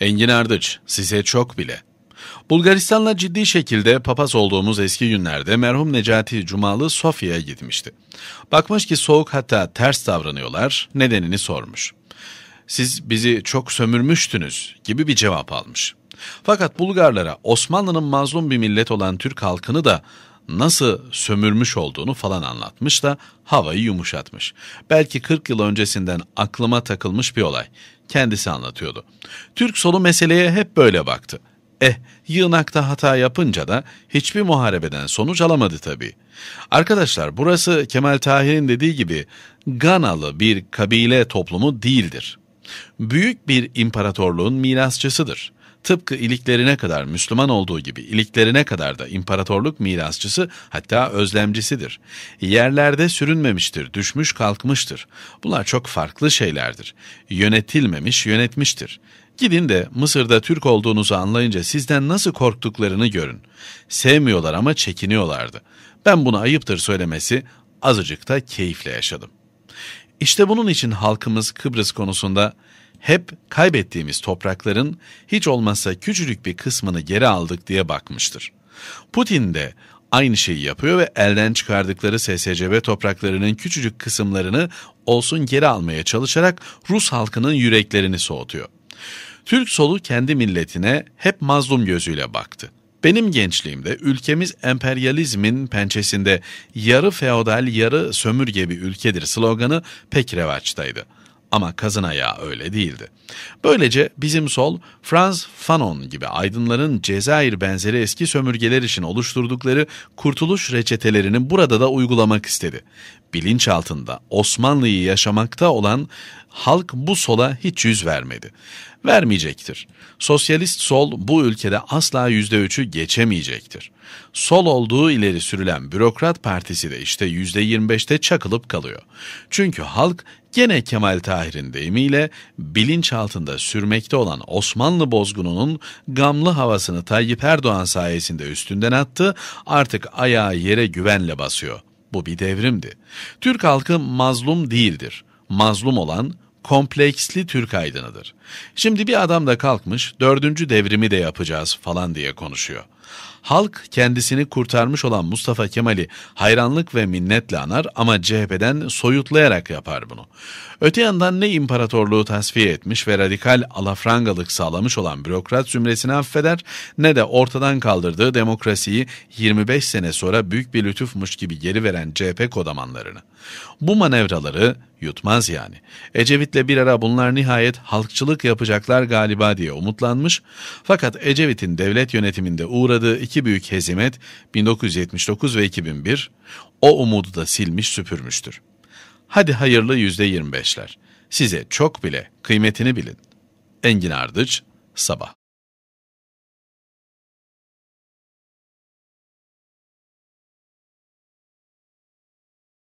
Engin Ardıç, size çok bile. Bulgaristan'la ciddi şekilde papaz olduğumuz eski günlerde merhum Necati Cumalı Sofya'ya gitmişti. Bakmış ki soğuk hatta ters davranıyorlar, nedenini sormuş. Siz bizi çok sömürmüştünüz gibi bir cevap almış. Fakat Bulgarlara Osmanlı'nın mazlum bir millet olan Türk halkını da nasıl sömürmüş olduğunu falan anlatmış da havayı yumuşatmış. Belki 40 yıl öncesinden aklıma takılmış bir olay. Kendisi anlatıyordu. Türk solu meseleye hep böyle baktı. Eh, yığınakta hata yapınca da hiçbir muharebeden sonuç alamadı tabii. Arkadaşlar burası Kemal Tahir'in dediği gibi Ganalı bir kabile toplumu değildir. Büyük bir imparatorluğun mirasçısıdır tıpkı iliklerine kadar Müslüman olduğu gibi iliklerine kadar da imparatorluk mirasçısı hatta özlemcisidir. Yerlerde sürünmemiştir, düşmüş kalkmıştır. Bunlar çok farklı şeylerdir. Yönetilmemiş yönetmiştir. Gidin de Mısır'da Türk olduğunuzu anlayınca sizden nasıl korktuklarını görün. Sevmiyorlar ama çekiniyorlardı. Ben bunu ayıptır söylemesi azıcık da keyifle yaşadım. İşte bunun için halkımız Kıbrıs konusunda hep kaybettiğimiz toprakların hiç olmazsa küçücük bir kısmını geri aldık diye bakmıştır. Putin de aynı şeyi yapıyor ve elden çıkardıkları SSCB topraklarının küçücük kısımlarını olsun geri almaya çalışarak Rus halkının yüreklerini soğutuyor. Türk solu kendi milletine hep mazlum gözüyle baktı. Benim gençliğimde ülkemiz emperyalizmin pençesinde yarı feodal yarı sömürge bir ülkedir sloganı pek revaçtaydı. Ama kazın ayağı öyle değildi. Böylece bizim sol, Franz Fanon gibi aydınların Cezayir benzeri eski sömürgeler için oluşturdukları kurtuluş reçetelerini burada da uygulamak istedi bilinç altında Osmanlı'yı yaşamakta olan halk bu sola hiç yüz vermedi. Vermeyecektir. Sosyalist sol bu ülkede asla yüzde üçü geçemeyecektir. Sol olduğu ileri sürülen bürokrat partisi de işte yüzde yirmi beşte çakılıp kalıyor. Çünkü halk gene Kemal Tahir'in deyimiyle bilinç altında sürmekte olan Osmanlı bozgununun gamlı havasını Tayyip Erdoğan sayesinde üstünden attı artık ayağı yere güvenle basıyor. Bu bir devrimdi. Türk halkı mazlum değildir. Mazlum olan kompleksli Türk aydınıdır. Şimdi bir adam da kalkmış, dördüncü devrimi de yapacağız falan diye konuşuyor. Halk kendisini kurtarmış olan Mustafa Kemal'i hayranlık ve minnetle anar ama CHP'den soyutlayarak yapar bunu. Öte yandan ne imparatorluğu tasfiye etmiş ve radikal alafrangalık sağlamış olan bürokrat zümresini affeder ne de ortadan kaldırdığı demokrasiyi 25 sene sonra büyük bir lütufmuş gibi geri veren CHP kodamanlarını. Bu manevraları yutmaz yani. Ecevit'le Ecevit'le bir ara bunlar nihayet halkçılık yapacaklar galiba diye umutlanmış fakat Ecevit'in devlet yönetiminde uğradığı iki büyük hezimet 1979 ve 2001 o umudu da silmiş süpürmüştür. Hadi hayırlı %25'ler. Size çok bile kıymetini bilin. Engin Ardıç, Sabah.